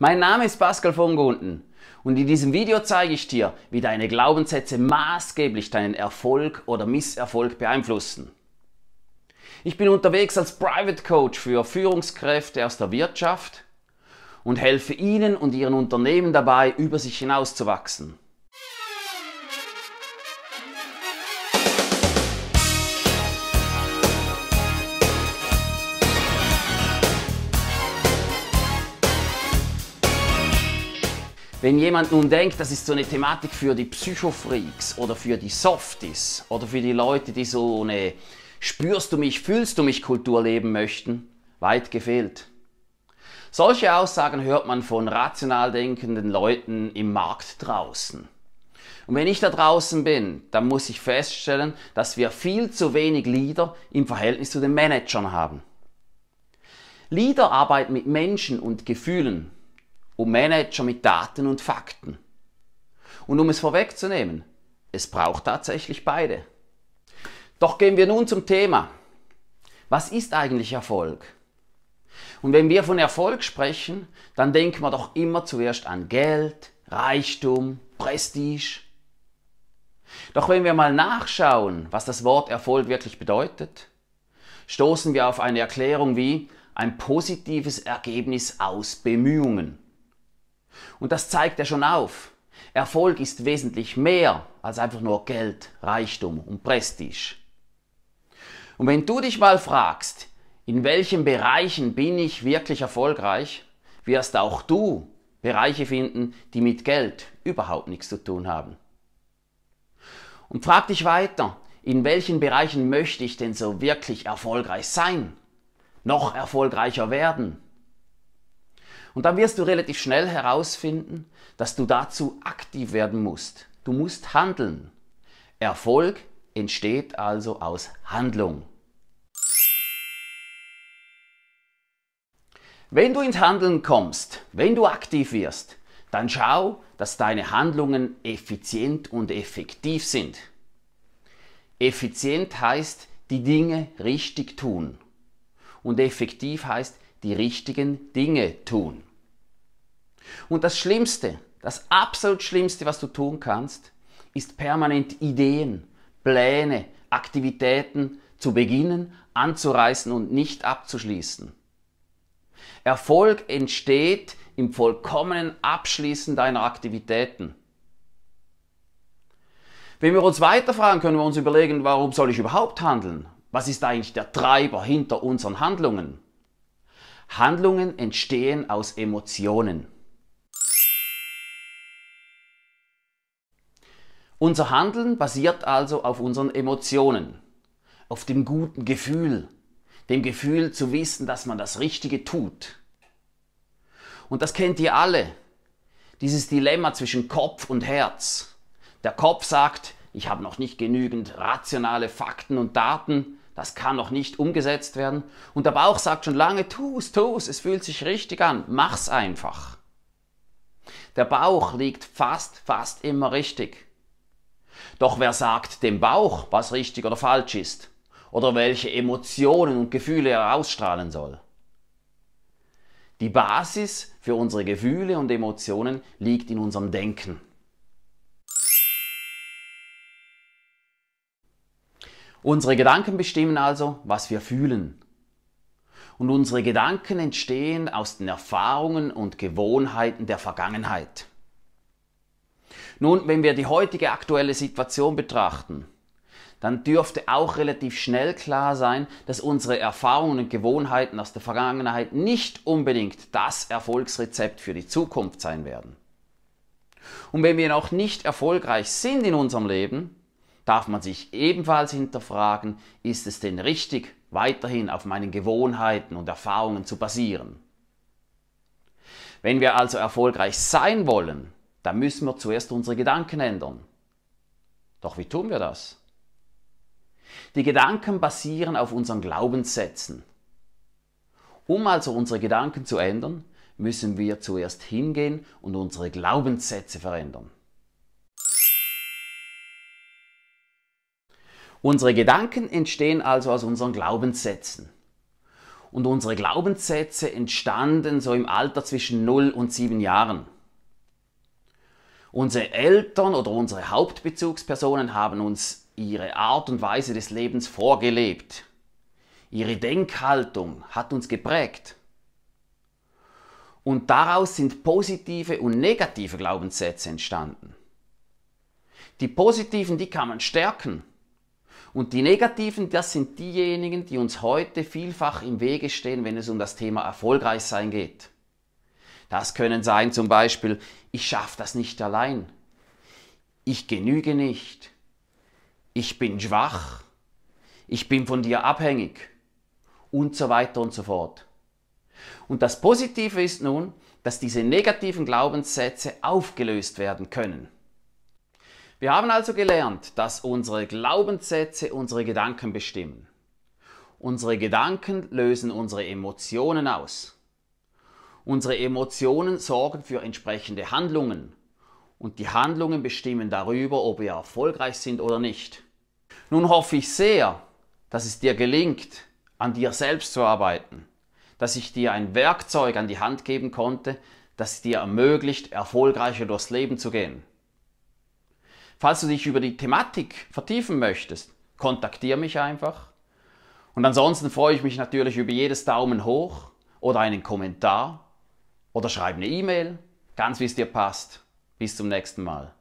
Mein Name ist Pascal von Gunden und in diesem Video zeige ich dir, wie deine Glaubenssätze maßgeblich deinen Erfolg oder Misserfolg beeinflussen. Ich bin unterwegs als Private Coach für Führungskräfte aus der Wirtschaft und helfe ihnen und ihren Unternehmen dabei, über sich hinauszuwachsen. Wenn jemand nun denkt, das ist so eine Thematik für die Psychofreaks oder für die Softies oder für die Leute, die so eine Spürst du mich, fühlst du mich Kultur leben möchten, weit gefehlt. Solche Aussagen hört man von rational denkenden Leuten im Markt draußen. Und wenn ich da draußen bin, dann muss ich feststellen, dass wir viel zu wenig Leader im Verhältnis zu den Managern haben. Leader arbeiten mit Menschen und Gefühlen um Manager mit Daten und Fakten. Und um es vorwegzunehmen, es braucht tatsächlich beide. Doch gehen wir nun zum Thema. Was ist eigentlich Erfolg? Und wenn wir von Erfolg sprechen, dann denken wir doch immer zuerst an Geld, Reichtum, Prestige. Doch wenn wir mal nachschauen, was das Wort Erfolg wirklich bedeutet, stoßen wir auf eine Erklärung wie ein positives Ergebnis aus Bemühungen. Und das zeigt er schon auf. Erfolg ist wesentlich mehr als einfach nur Geld, Reichtum und Prestige. Und wenn du dich mal fragst, in welchen Bereichen bin ich wirklich erfolgreich, wirst auch du Bereiche finden, die mit Geld überhaupt nichts zu tun haben. Und frag dich weiter, in welchen Bereichen möchte ich denn so wirklich erfolgreich sein, noch erfolgreicher werden? Und dann wirst du relativ schnell herausfinden, dass du dazu aktiv werden musst. Du musst handeln. Erfolg entsteht also aus Handlung. Wenn du ins Handeln kommst, wenn du aktiv wirst, dann schau, dass deine Handlungen effizient und effektiv sind. Effizient heißt, die Dinge richtig tun. Und effektiv heißt, die richtigen Dinge tun. Und das Schlimmste, das absolut Schlimmste, was du tun kannst, ist permanent Ideen, Pläne, Aktivitäten zu beginnen, anzureißen und nicht abzuschließen. Erfolg entsteht im vollkommenen Abschließen deiner Aktivitäten. Wenn wir uns weiterfragen, können wir uns überlegen, warum soll ich überhaupt handeln? Was ist eigentlich der Treiber hinter unseren Handlungen? Handlungen entstehen aus Emotionen. Unser Handeln basiert also auf unseren Emotionen, auf dem guten Gefühl, dem Gefühl zu wissen, dass man das Richtige tut. Und das kennt ihr alle, dieses Dilemma zwischen Kopf und Herz. Der Kopf sagt, ich habe noch nicht genügend rationale Fakten und Daten, das kann noch nicht umgesetzt werden. Und der Bauch sagt schon lange, tu es, tu es, es fühlt sich richtig an, mach's einfach. Der Bauch liegt fast, fast immer richtig. Doch wer sagt dem Bauch, was richtig oder falsch ist, oder welche Emotionen und Gefühle er ausstrahlen soll? Die Basis für unsere Gefühle und Emotionen liegt in unserem Denken. Unsere Gedanken bestimmen also, was wir fühlen. Und unsere Gedanken entstehen aus den Erfahrungen und Gewohnheiten der Vergangenheit. Nun, wenn wir die heutige aktuelle Situation betrachten, dann dürfte auch relativ schnell klar sein, dass unsere Erfahrungen und Gewohnheiten aus der Vergangenheit nicht unbedingt das Erfolgsrezept für die Zukunft sein werden. Und wenn wir noch nicht erfolgreich sind in unserem Leben, darf man sich ebenfalls hinterfragen, ist es denn richtig, weiterhin auf meinen Gewohnheiten und Erfahrungen zu basieren? Wenn wir also erfolgreich sein wollen, dann müssen wir zuerst unsere Gedanken ändern. Doch wie tun wir das? Die Gedanken basieren auf unseren Glaubenssätzen. Um also unsere Gedanken zu ändern, müssen wir zuerst hingehen und unsere Glaubenssätze verändern. Unsere Gedanken entstehen also aus unseren Glaubenssätzen. Und unsere Glaubenssätze entstanden so im Alter zwischen 0 und 7 Jahren. Unsere Eltern oder unsere Hauptbezugspersonen haben uns ihre Art und Weise des Lebens vorgelebt. Ihre Denkhaltung hat uns geprägt. Und daraus sind positive und negative Glaubenssätze entstanden. Die positiven, die kann man stärken. Und die negativen, das sind diejenigen, die uns heute vielfach im Wege stehen, wenn es um das Thema Erfolgreich sein geht. Das können sein zum Beispiel, ich schaffe das nicht allein, ich genüge nicht, ich bin schwach, ich bin von dir abhängig und so weiter und so fort. Und das Positive ist nun, dass diese negativen Glaubenssätze aufgelöst werden können. Wir haben also gelernt, dass unsere Glaubenssätze unsere Gedanken bestimmen. Unsere Gedanken lösen unsere Emotionen aus. Unsere Emotionen sorgen für entsprechende Handlungen und die Handlungen bestimmen darüber, ob wir erfolgreich sind oder nicht. Nun hoffe ich sehr, dass es dir gelingt, an dir selbst zu arbeiten, dass ich dir ein Werkzeug an die Hand geben konnte, das dir ermöglicht, erfolgreicher durchs Leben zu gehen. Falls du dich über die Thematik vertiefen möchtest, kontaktiere mich einfach. Und ansonsten freue ich mich natürlich über jedes Daumen hoch oder einen Kommentar oder schreib eine E-Mail, ganz wie es dir passt. Bis zum nächsten Mal.